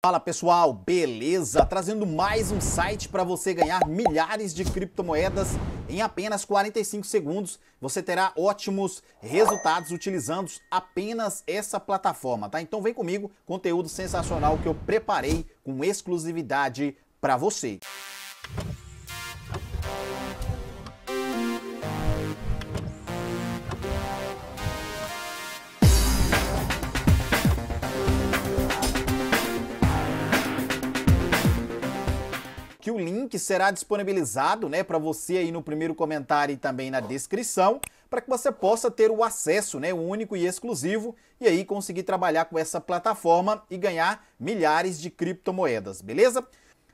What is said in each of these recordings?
Fala pessoal, beleza? Trazendo mais um site para você ganhar milhares de criptomoedas em apenas 45 segundos. Você terá ótimos resultados utilizando apenas essa plataforma, tá? Então vem comigo, conteúdo sensacional que eu preparei com exclusividade para você. link será disponibilizado né, para você aí no primeiro comentário e também na descrição, para que você possa ter o acesso né, único e exclusivo e aí conseguir trabalhar com essa plataforma e ganhar milhares de criptomoedas, beleza?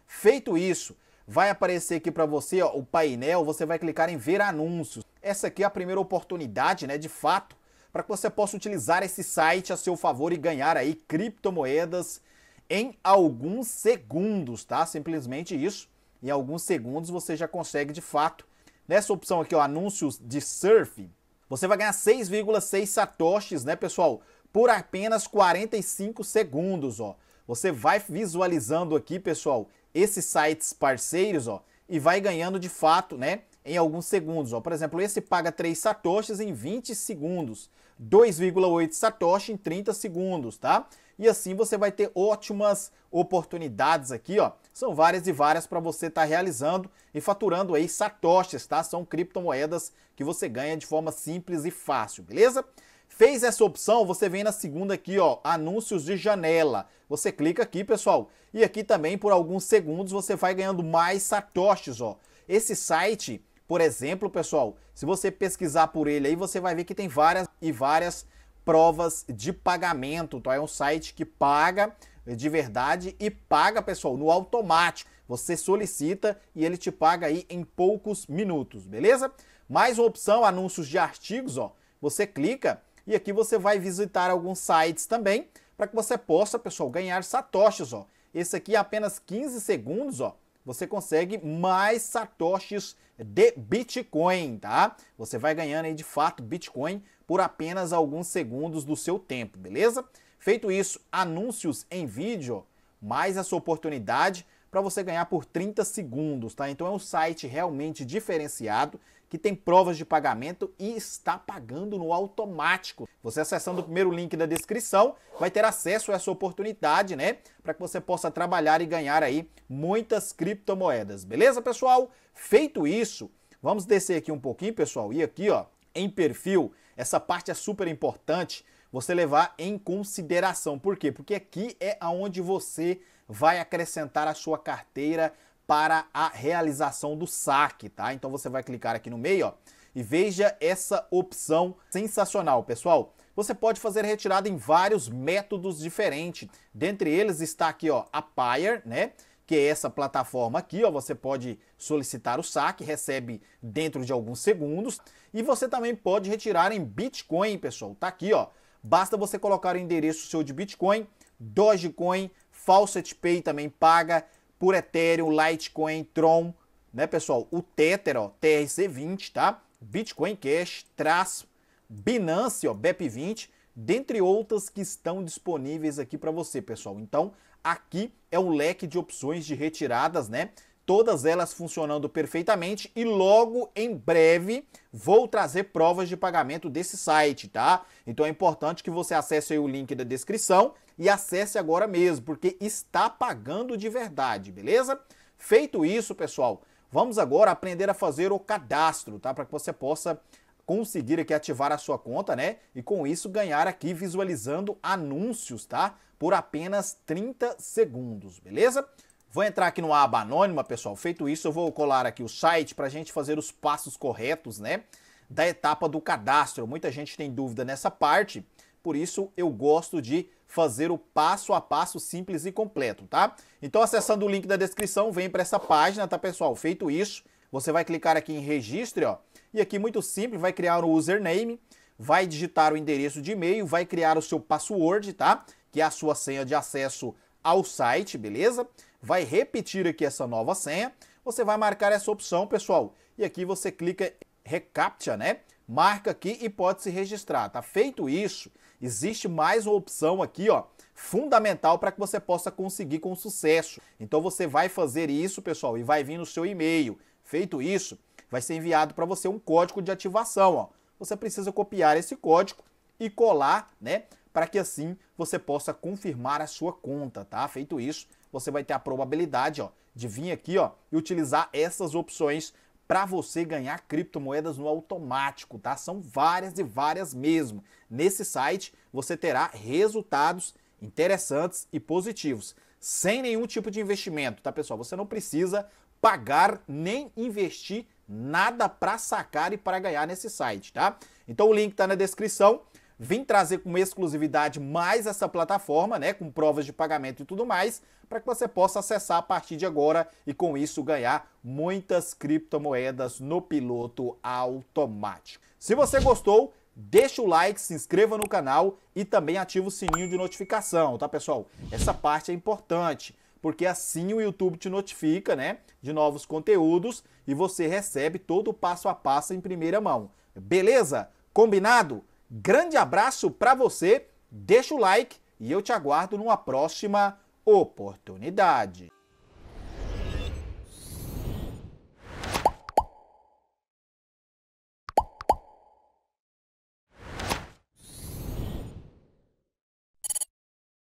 Feito isso, vai aparecer aqui para você ó, o painel, você vai clicar em ver anúncios. Essa aqui é a primeira oportunidade, né, de fato, para que você possa utilizar esse site a seu favor e ganhar aí criptomoedas em alguns segundos, tá? Simplesmente isso em alguns segundos você já consegue de fato. Nessa opção aqui, ó, anúncios de surf, você vai ganhar 6,6 satoshis, né, pessoal? Por apenas 45 segundos, ó. Você vai visualizando aqui, pessoal, esses sites parceiros, ó, e vai ganhando de fato, né, em alguns segundos, ó. Por exemplo, esse paga 3 satoshis em 20 segundos, 2,8 satoshis em 30 segundos, tá? e assim você vai ter ótimas oportunidades aqui, ó. São várias e várias para você estar tá realizando e faturando aí satoshis, tá? São criptomoedas que você ganha de forma simples e fácil, beleza? Fez essa opção, você vem na segunda aqui, ó, anúncios de janela. Você clica aqui, pessoal, e aqui também por alguns segundos você vai ganhando mais satoshis, ó. Esse site por exemplo, pessoal, se você pesquisar por ele aí, você vai ver que tem várias e várias provas de pagamento. Então é um site que paga de verdade e paga, pessoal, no automático. Você solicita e ele te paga aí em poucos minutos, beleza? Mais uma opção, anúncios de artigos, ó. Você clica e aqui você vai visitar alguns sites também para que você possa, pessoal, ganhar satoshis, ó. Esse aqui é apenas 15 segundos, ó. Você consegue mais satoshis de Bitcoin, tá? Você vai ganhando aí de fato Bitcoin por apenas alguns segundos do seu tempo, beleza? Feito isso, anúncios em vídeo, mais essa oportunidade para você ganhar por 30 segundos, tá? Então é um site realmente diferenciado que tem provas de pagamento e está pagando no automático. Você acessando o primeiro link da descrição vai ter acesso a essa oportunidade, né? Para que você possa trabalhar e ganhar aí muitas criptomoedas. Beleza, pessoal? Feito isso, vamos descer aqui um pouquinho, pessoal, e aqui, ó, em perfil, essa parte é super importante você levar em consideração. Por quê? Porque aqui é aonde você vai acrescentar a sua carteira para a realização do saque, tá? Então você vai clicar aqui no meio, ó, e veja essa opção sensacional, pessoal. Você pode fazer retirada em vários métodos diferentes. Dentre eles está aqui, ó, a Pyre, né? que é essa plataforma aqui, ó, você pode solicitar o saque, recebe dentro de alguns segundos, e você também pode retirar em Bitcoin, pessoal, tá aqui, ó. Basta você colocar o endereço seu de Bitcoin, Dogecoin, Faucet Pay também paga, por Ethereum, Litecoin, Tron, né, pessoal? O Tether, ó, TRC20, tá? Bitcoin Cash, Traço, Binance, ó, BEP20, dentre outras que estão disponíveis aqui para você, pessoal. Então, aqui é um leque de opções de retiradas, né? todas elas funcionando perfeitamente e logo em breve vou trazer provas de pagamento desse site, tá? Então é importante que você acesse o link da descrição e acesse agora mesmo, porque está pagando de verdade, beleza? Feito isso, pessoal, vamos agora aprender a fazer o cadastro, tá? Para que você possa conseguir aqui ativar a sua conta, né? E com isso ganhar aqui visualizando anúncios, tá? Por apenas 30 segundos, beleza? Vou entrar aqui no aba anônima, pessoal. Feito isso, eu vou colar aqui o site para a gente fazer os passos corretos, né? Da etapa do cadastro. Muita gente tem dúvida nessa parte, por isso eu gosto de fazer o passo a passo simples e completo, tá? Então, acessando o link da descrição, vem para essa página, tá, pessoal? Feito isso, você vai clicar aqui em registre, ó. E aqui, muito simples, vai criar o username, vai digitar o endereço de e-mail, vai criar o seu password, tá? Que é a sua senha de acesso ao site, beleza? vai repetir aqui essa nova senha, você vai marcar essa opção, pessoal. E aqui você clica reCAPTCHA, né? Marca aqui e pode se registrar, tá? Feito isso, existe mais uma opção aqui, ó, fundamental para que você possa conseguir com sucesso. Então você vai fazer isso, pessoal, e vai vir no seu e-mail. Feito isso, vai ser enviado para você um código de ativação, ó. Você precisa copiar esse código e colar, né? Para que assim você possa confirmar a sua conta, tá? Feito isso, você vai ter a probabilidade ó, de vir aqui ó, e utilizar essas opções para você ganhar criptomoedas no automático, tá? São várias e várias mesmo. Nesse site você terá resultados interessantes e positivos, sem nenhum tipo de investimento, tá, pessoal? Você não precisa pagar nem investir nada para sacar e para ganhar nesse site, tá? Então o link está na descrição vim trazer como exclusividade mais essa plataforma, né, com provas de pagamento e tudo mais, para que você possa acessar a partir de agora e com isso ganhar muitas criptomoedas no piloto automático. Se você gostou, deixa o like, se inscreva no canal e também ativa o sininho de notificação, tá pessoal? Essa parte é importante, porque assim o YouTube te notifica, né, de novos conteúdos e você recebe todo o passo a passo em primeira mão. Beleza? Combinado? Grande abraço para você, deixa o like e eu te aguardo numa próxima oportunidade.